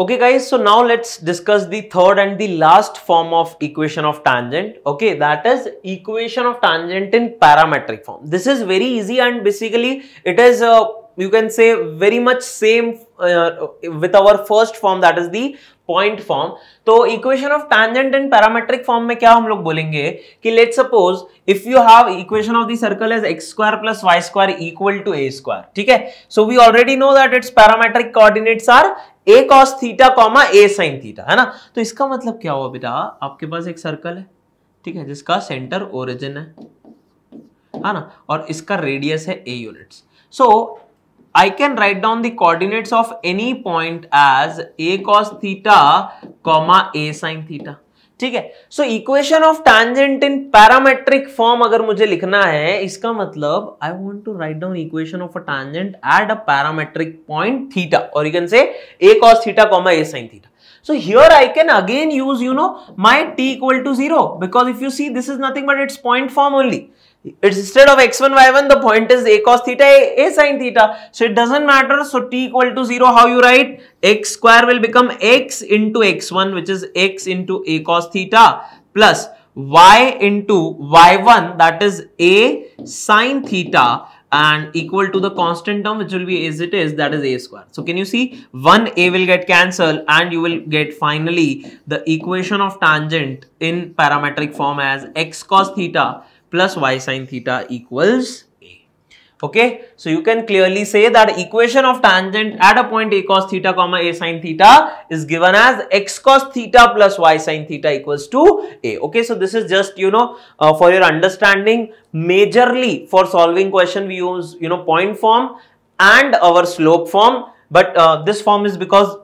Okay guys, so now let's discuss the third and the last form of equation of tangent. Okay, that is equation of tangent in parametric form. This is very easy and basically it is, uh, you can say very much same uh, with our first form that is the point form. So equation of tangent in parametric form, mein kya hum log bolenge? Ki let's suppose if you have equation of the circle as x square plus y square equal to a square. Hai? So we already know that its parametric coordinates are a cos theta comma a sine theta है ना तो इसका मतलब क्या हुआ बेटा आपके पास एक सर्कल है ठीक है जिसका सेंटर ओरिजिन है है ना और इसका रेडियस है a units so I can write down the coordinates of any point as a cos theta comma a sine theta ठीक है so equation of tangent in parametric form अगर मुझे लिखना है इसका मतलब I want to write down equation of a tangent at a parametric point theta और you can say a cos theta comma a sine theta so here i can again use you know my t equal to 0 because if you see this is nothing but its point form only instead of x1 y1 the point is a cos theta a, a sin theta so it doesn't matter so t equal to 0 how you write x square will become x into x1 which is x into a cos theta plus y into y1 that is a sin theta and equal to the constant term which will be as it is that is a square. So can you see 1a will get cancelled and you will get finally the equation of tangent in parametric form as x cos theta plus y sine theta equals a. Okay, so you can clearly say that equation of tangent at a point a cos theta comma a sine theta is given as x cos theta plus y sine theta equals to a. Okay, so this is just you know uh, for your understanding majorly for solving question we use you know point form and our slope form but uh, this form is because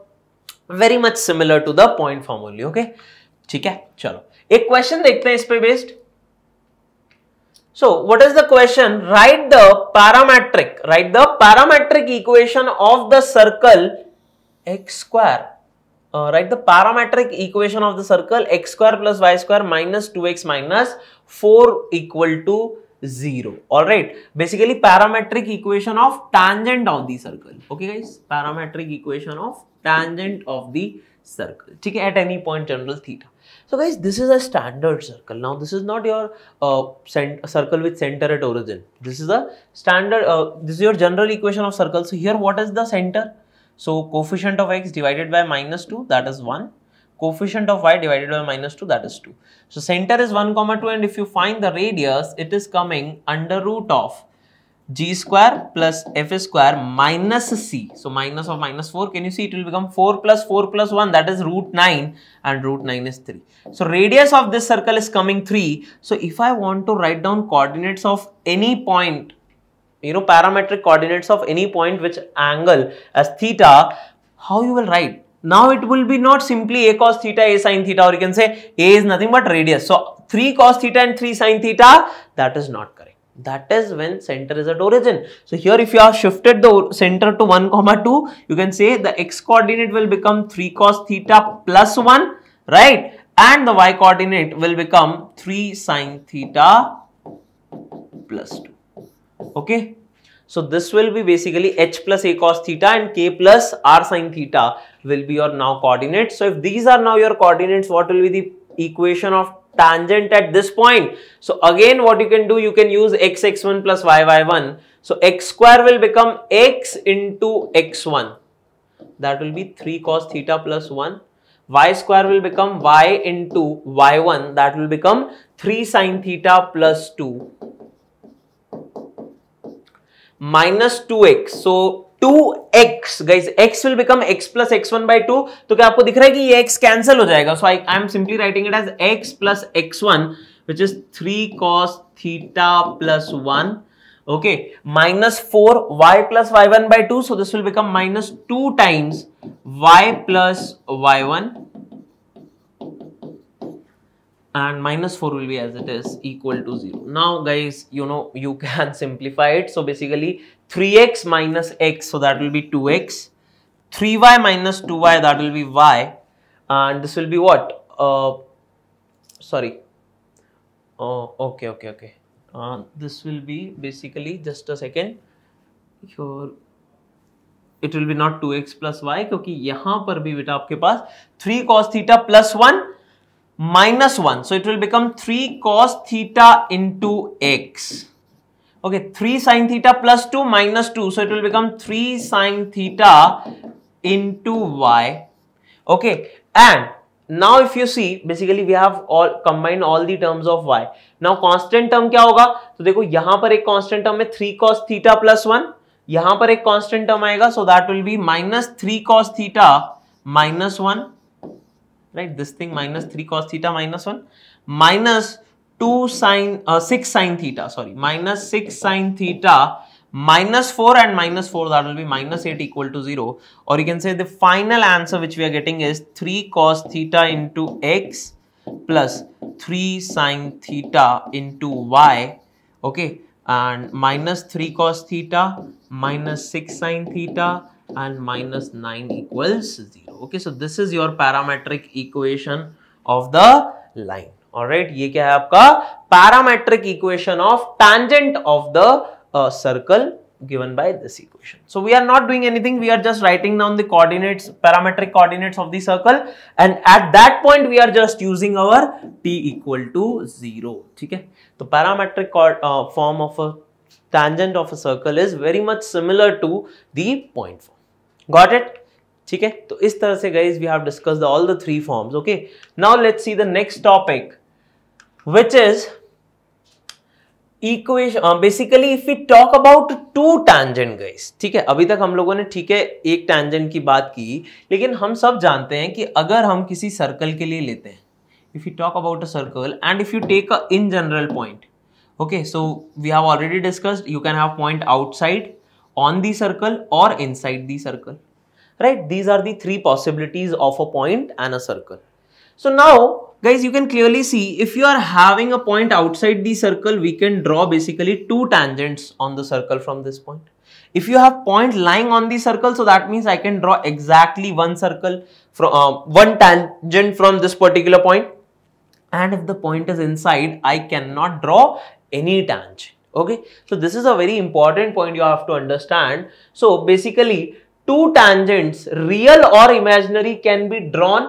very much similar to the point form only okay ठीक है चलो एक question देखते हैं इस पे based. So what is the question? Write the parametric, write the parametric equation of the circle x square. Uh, write the parametric equation of the circle x square plus y square minus 2x minus 4 equal to 0. Alright. Basically parametric equation of tangent of the circle. Okay guys. Parametric equation of tangent of the circle okay. at any point general theta so guys this is a standard circle now this is not your uh, circle with center at origin this is a standard uh, this is your general equation of circle so here what is the center so coefficient of x divided by minus 2 that is 1 coefficient of y divided by minus 2 that is 2. So center is 1 comma 2 and if you find the radius it is coming under root of g square plus f square minus c. So minus of minus 4, can you see it will become 4 plus 4 plus 1 that is root 9 and root 9 is 3. So radius of this circle is coming 3. So if I want to write down coordinates of any point, you know parametric coordinates of any point which angle as theta, how you will write? Now it will be not simply a cos theta, a sin theta or you can say a is nothing but radius. So 3 cos theta and 3 sin theta that is not that is when center is at origin. So here if you have shifted the center to 1 comma 2, you can say the x coordinate will become 3 cos theta plus 1, right? And the y coordinate will become 3 sine theta plus 2, okay? So this will be basically h plus a cos theta and k plus r sine theta will be your now coordinates. So if these are now your coordinates, what will be the equation of tangent at this point. So again what you can do, you can use x x1 plus y y1. So x square will become x into x1. That will be 3 cos theta plus 1. y square will become y into y1. That will become 3 sine theta plus 2 minus 2x. So two x guys x will become x plus x one by two तो क्या आपको दिख रहा है कि ये x cancel हो जाएगा so I I am simply writing it as x plus x one which is three cos theta plus one okay minus four y plus y one by two so this will become minus two times y plus y one and minus 4 will be as it is equal to 0. Now guys, you know, you can simplify it. So basically 3x minus x, so that will be 2x. 3y minus 2y, that will be y. And this will be what? Uh, sorry. Oh, okay, okay, okay. Uh, this will be basically, just a second. Here It will be not two x plus y because here पर भी बेटा आपके three cos theta plus one. minus 1. So it will become 3 cos theta into x. Okay, 3 sine theta plus 2 minus 2. So it will become 3 sine theta into y. Okay, and now if you see basically we have all combined all the terms of y. Now constant term क्या होगा तो देखो यहां पर एक constant term में 3 cos theta plus 1 यहां पर एक constant term आएगा so that will be minus 3 cos theta minus 1 right? This thing minus 3 cos theta minus 1 minus 2 sine, uh, 6 sine theta, sorry, minus 6 sine theta minus 4 and minus 4 that will be minus 8 equal to 0 or you can say the final answer which we are getting is 3 cos theta into x plus 3 sine theta into y okay and minus 3 cos theta minus 6 sine theta and minus 9 equals 0. Okay, so this is your parametric equation of the line. All right ये क्या है आपका equation of tangent of the the uh, circle given by this equation. So we are not doing anything. We are just writing down the coordinates, parametric coordinates of the circle. And at that point, we are just using our t equal to 0. Okay. The parametric uh, form of a tangent of a circle is very much similar to the point form. Got it? ठीक है तो इस तरह से guys we have discuss all the three forms okay now let's see the next topic which is equation basically if you talk about two tangent guys ठीक है अभी तक हम लोगों ने ठीक है एक टैंजेंट की बात की लेकिन हम सब जानते हैं कि अगर हम किसी सर्कल के लिए लेते हैं if you talk about a circle and if you take a in general point okay so we have already discussed you can have point outside on the circle और inside the circle right? These are the three possibilities of a point and a circle. So now guys you can clearly see if you are having a point outside the circle we can draw basically two tangents on the circle from this point. If you have point lying on the circle so that means I can draw exactly one circle from uh, one tangent from this particular point and if the point is inside I cannot draw any tangent okay so this is a very important point you have to understand so basically two tangents real और imaginary can be drawn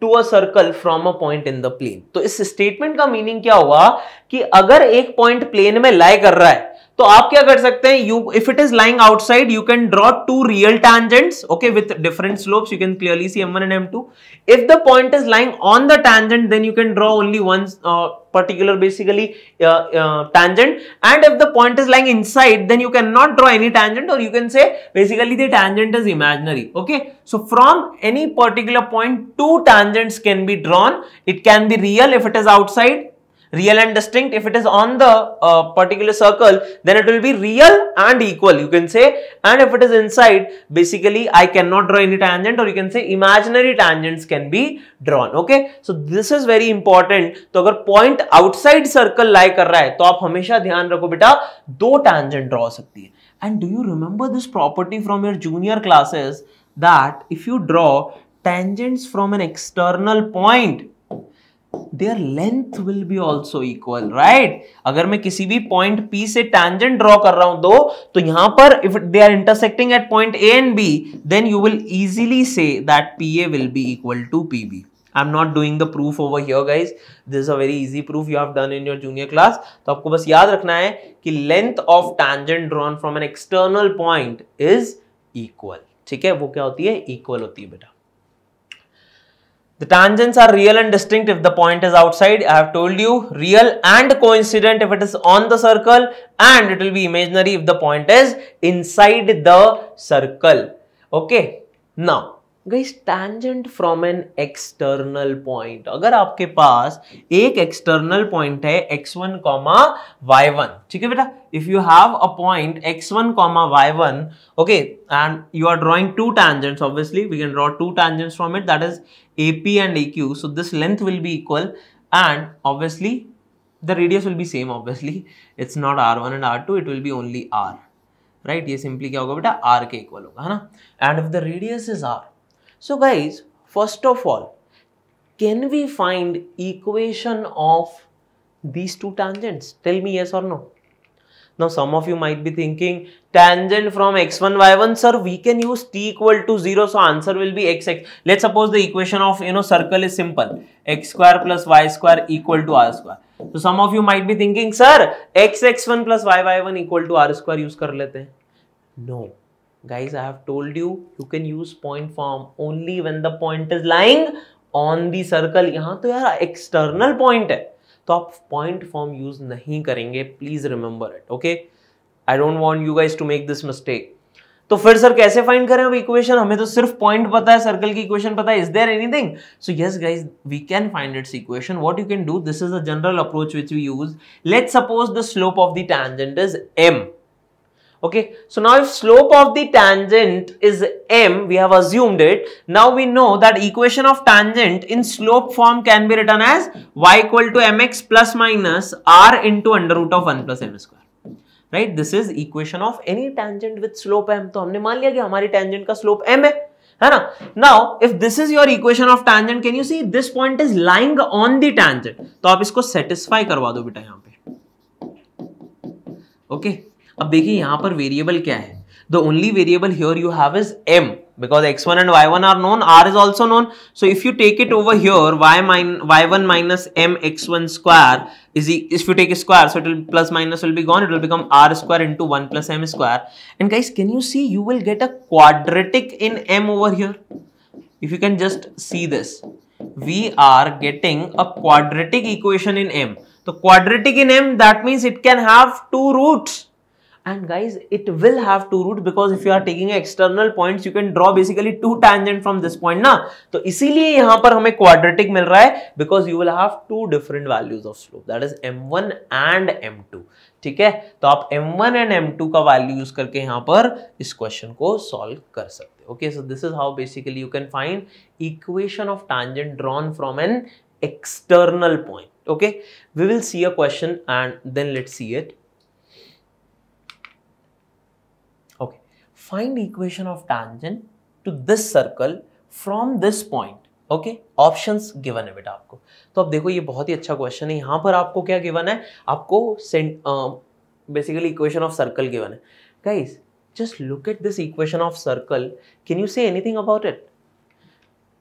to a circle from a point in the plane तो इस statement का meaning क्या हुआ कि अगर एक point plane में लाई कर रहा है तो आप क्या कर सकते हैं you if it is lying outside you can draw two real tangents okay with different slopes you can clearly see m one and m two if the point is lying on the tangent then you can draw only one particular basically uh, uh, tangent and if the point is lying inside then you cannot draw any tangent or you can say basically the tangent is imaginary okay so from any particular point two tangents can be drawn it can be real if it is outside real and distinct. If it is on the uh, particular circle, then it will be real and equal, you can say. And if it is inside, basically I cannot draw any tangent or you can say imaginary tangents can be drawn, okay. So, this is very important. So, अगर point outside circle lie कर रहा है, तो आप हमेशा ध्यान रखो बेटा, दो tangent draw सकती है. And do you remember this property from your junior classes that if you draw tangents from an external point, their length will be also equal right अगर मैं किसी भी पॉइंट पी से टैंजेंट ड्रॉ कर रहा हूं दो तो यहां पर if they are intersecting at point A and B then you will easily see that P A will be equal to P B I am not doing the proof over here guys this is a very easy proof you have done in your junior class तो आपको बस याद रखना है कि length of tangent drawn from an external point is equal. ठीक है वो क्या होती है इक्वल होती है बेटा The tangents are real and distinct if the point is outside. I have told you real and coincident if it is on the circle and it will be imaginary if the point is inside the circle. Okay. Now, गई tangent from an external point अगर आपके पास एक external point है x one comma y one ठीक है बेटा if you have a point x one comma y one okay and you are drawing two tangents obviously we can draw two tangents from it that is a P and a Q so this length will be equal and obviously the radius will be same obviously it's not r one and r two it will be only r right ये simply क्या होगा बेटा r के equal होगा है ना and if the radius is r So guys, first of all, can we find equation of these two tangents? Tell me yes or no. Now some of you might be thinking tangent from x1 y1 sir we can use t equal to 0 so answer will be xx. Let's suppose the equation of you know circle is simple x square plus y square equal to r square. So some of you might be thinking sir x one plus y one equal to r square use kar lete. No. guys i have told you you can use point form only when the point is lying on the circle yahan to yaar external point hai to aap point form use nahi karenge please remember it okay i don't want you guys to make this mistake तो फिर sir कैसे find करें अब equation हमें तो सिर्फ point पता है सर्कल की इक्वेशन पता है is there anything so yes guys we can find its equation what you can do this is a general approach which we use let's suppose the slope of the tangent is m Okay, so now if slope of the tangent is m, we have assumed it. Now we know that equation of tangent in slope form can be written as y equal to mx plus minus r into under root of 1 plus m square. right this is equation of any tangent with slope m. to humne maan liya ki hamari tangent ka slope m hai hai na now if this is your equation of tangent can you see this point is lying on the tangent to aap isko satisfy karwa do beta yahan pe okay? अब देखिए यहां पर variable क्या है the only variable here you have is m because x one and y one are known r is also known so if you take it over here y one minus m x one square is if you take square so it plus minus will be gone it will become r square into one plus m square and guys can you see you will get a quadratic in m over here if you can just see this we are getting a quadratic equation in m तो quadratic in m that means it can have two roots and guys it will have two root because if you are taking external points you can draw basically two tangent from this point na तो इसीलिए yahan par hame quadratic mil raha hai because you will have two different values of slope that is m1 and m2 theek hai to aap m1 and m2 ka value use karke yahan par is question ko solve kar sakte हो okay so this is how basically you can find equation of tangent drawn from an external point okay we will see a question and then let's see it find equation of tangent to this circle from this point okay options given है बेटा आपको तो अब देखो ये बहुत ही अच्छा question है यहाँ पर आपको क्या गिवन है आपको basically equation of circle given है guys just look at this equation of circle can you say anything about it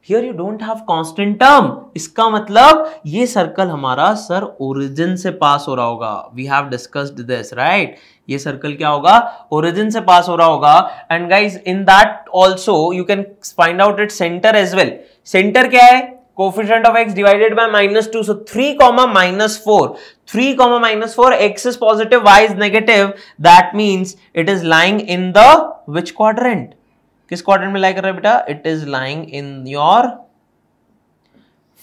here you don't have constant term इसका मतलब ये सर्कल हमारा सर ओरिजिन से पास हो रहा होगा we have discussed this right ये सर्कल क्या होगा ओरिजिन से पास हो रहा होगा and guys in that also you can find out its centre as well centre क्या है coefficient of x divided by minus two so three comma minus four three comma minus four x is positive y is negative that means it is lying in the which quadrant किस quadrant में लाई कर रहा है बेटा it is lying in your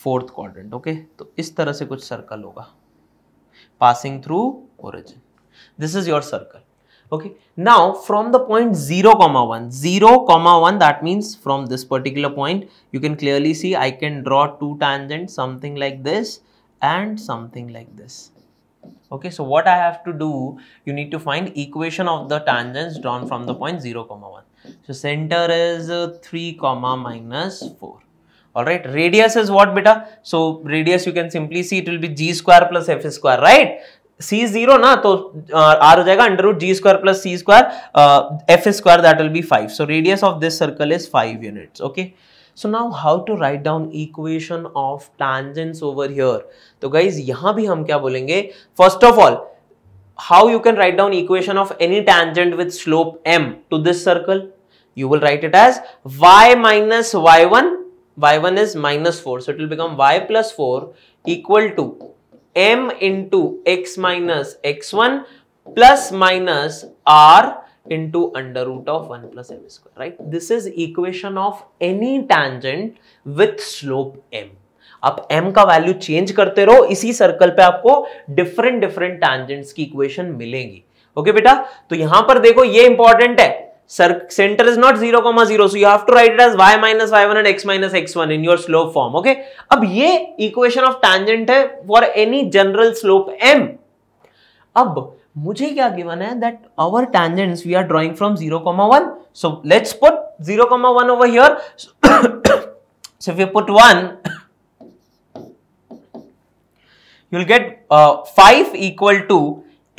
fourth quadrant okay तो इस तरह से कुछ सर्कल होगा passing through origin this is your circle okay now from the point zero comma one zero comma one that means from this particular point you can clearly see I can draw two tangent something like this and something like this okay so what I have to do you need to find equation of the tangents drawn from the point zero comma one So center is 3 comma minus 4. Alright, radius is what beta? So radius you can simply see it will be g square plus f square, right? C zero ना तो r uh, हो जाएगा under root g square plus c square f square that will be five so radius of this circle is five units okay so now how to write down equation of tangents over here तो guys यहां भी हम क्या बोलेंगे first of all how you can write down equation of any tangent with slope m to this circle you will write it as y minus y1 y1 is minus 4 so it will become y plus 4 equal to m into x minus x1 plus minus r into under root of 1 plus m square right this is equation of any tangent with slope m आप m का value change करते रहो इसी circle पे आपको different different tangents की equation मिलेंगी okay okay, बेटा तो यहां पर देखो ये इंपॉर्टेंट है center is not 0 comma 0 so you have to write it as y minus y1 and x minus x1 in your slope form okay अब ये equation of tangent है for any general slope m अब मुझे क्या given है that our tangents we are drawing from 0.1 so let's put 0.1 over here so if you put 1 you'll get uh, 5 equal to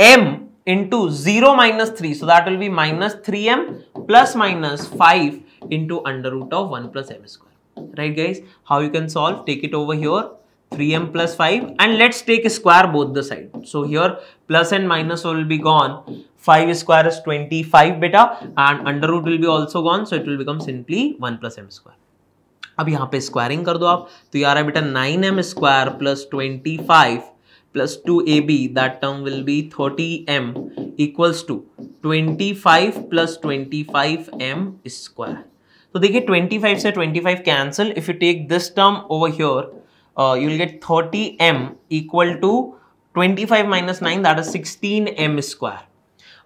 m into 0 minus 3. So that will be minus 3m plus minus 5 into under root of 1 plus m square. Right guys? How you can solve? Take it over here. 3m plus 5 and let's take square both the side. So here plus and minus will be gone. 5 square is 25 beta and under root will be also gone. So it will become simply 1 plus m square. Now here, पे squaring. कर दो आप तो 9 9m square plus twenty five plus 2ab that term will be 30m equals to 25 plus 25m square. So get 25 say 25 cancel. If you take this term over here, uh, you'll get 30m equal to 25 minus 9 that is 16m square.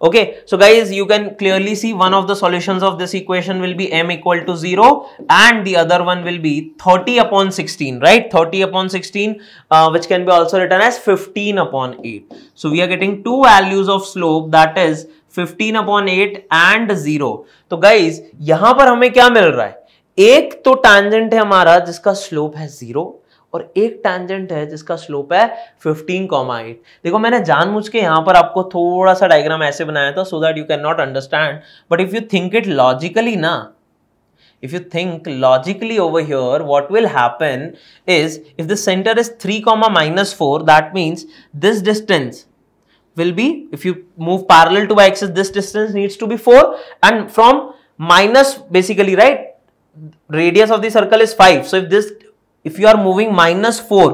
Okay, so guys, you can clearly see one of the solutions of this equation will be m equal to 0 and the other one will be 30 upon 16, right? 30 upon 16, uh, which can be also written as 15 upon 8. So we are getting two values of slope that is 15 upon 8 and 0. So guys, यहाँ पर हमें क्या मिल रहा है? एक तो tangent है हमारा जिसका slope है 0 और एक टैंजेंट है जिसका स्लोप है 15 कॉमा एट देखो मैंने जानबूझ के यहाँ पर आपको थोड़ा सा डायग्राम ऐसे बनाया था so that you can not understand but if you think it logically ना if you think logically over here what will happen is if the center is 3 comma minus 4 that means this distance will be if you move parallel to y-axis this distance needs to be 4 and from minus basically right radius of the circle is 5 so if this if you are moving minus 4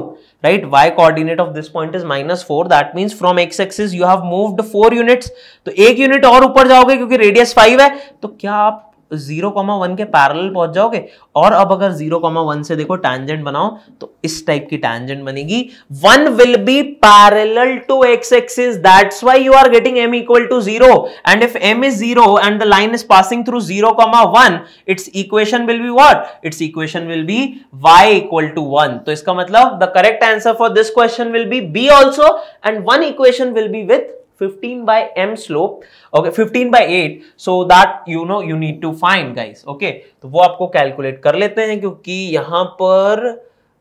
right y coordinate of this point is minus 4 that means from x axis you have moved 4 units तो एक unit और ऊपर जाओगे क्योंकि radius 5 है तो क्या आप जीरो कॉमा वन के पैरल पहुंच जाओगे और अब अगर जीरो कॉमा वन से देखो टैंजेंट बनाओ तो इस टाइप की टैंजेंट बनेगी one will be parallel to x axis that's why you are getting m equal to zero and if m is zero and the line is passing through zero comma one its equation will be what its equation will be y equal to one तो इसका मतलब the correct answer for this question will be b also and one equation will be with 15 by m slope okay 15 by 8 so that you know you need to find guys okay तो वो आपको calculate कर लेते हैं क्योंकि यहाँ पर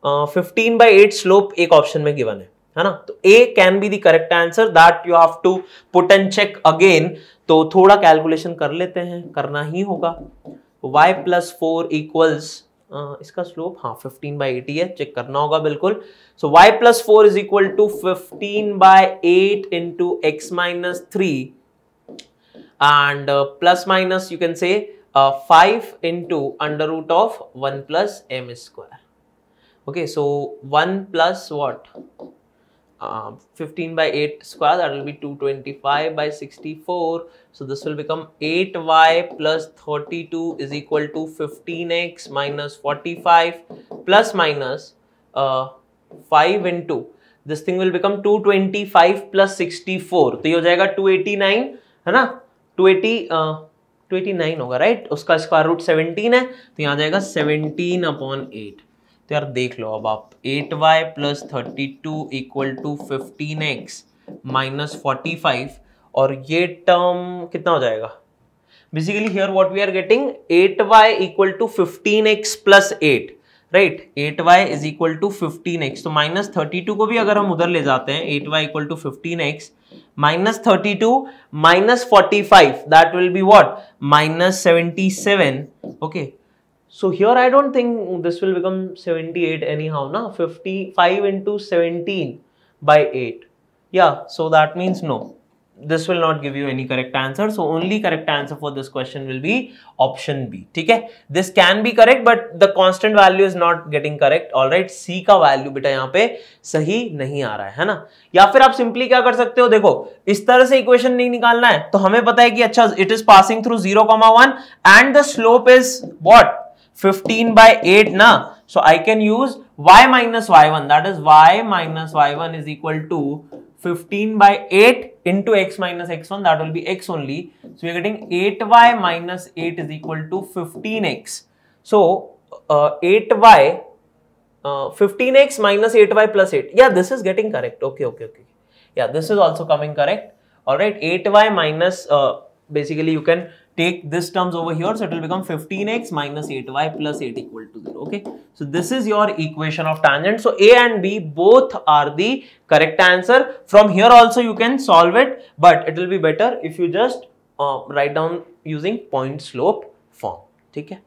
fifteen by eight slope एक ऑप्शन में गिवन है है ना तो a can be the correct answer that you have to put and check again तो थोड़ा कैलकुलेशन कर लेते हैं करना ही होगा y प्लस फोर इक्वल्स इसका स्लोप हाँ 15 बाई एटी है चेक करना होगा बिल्कुल so y plus four is equal to fifteen by eight into x minus three and plus minus you can say five into under root of one plus m square okay so one plus what 15 by 8 square that will be 225 by 64 so this will become 8y plus 32 is equal to 15x minus 45 plus minus, uh, 5 into this thing will become 225 plus 64 to ye ho jayega 289 hai na 280 uh, 289 होगा right उसका square root 17 है तो यहाँ जाएगा 17 upon 8 तो यार देख लो अब आप eight y plus thirty two equal to fifteen x minus forty five और ये टर्म कितना हो जाएगा basically here what we are getting eight y equal to fifteen x plus eight right eight y is equal to fifteen x तो minus thirty two को भी अगर हम उधर ले जाते हैं eight y equal to fifteen x minus thirty two minus forty five that will be what minus seventy seven okay So here I don't think this will become 78 anyhow, na? 55 into 17 by 8. Yeah, so that means no. This will not give you any correct answer. So only correct answer for this question will be option B. Okay? This can be correct, but the constant value is not getting correct. Alright, C का value बेटा यहाँ पे सही नहीं आ रहा है, है ना? या फिर आप simply क्या कर सकते हो? देखो, इस तरह से equation नहीं निकालना है, तो हमें पता है कि अच्छा, it is passing through 0, 1 and the slope is what? 15 by 8 na. So I can use y minus y1 that is y minus y1 is equal to 15 by 8 into x minus x1 that will be x only. So we are getting 8y minus 8 is equal to 15x. So uh, 8y uh, 15x minus 8y plus 8. Yeah, this is getting correct. Okay, okay, okay. Yeah, this is also coming correct. All right, 8y minus, uh, basically you can take this terms over here. So it will become 15x minus 8y plus 8 equal to 0. Okay. So this is your equation of tangent. So A and B both are the correct answer. From here also you can solve it. But it will be better if you just uh, write down using point slope form. Okay.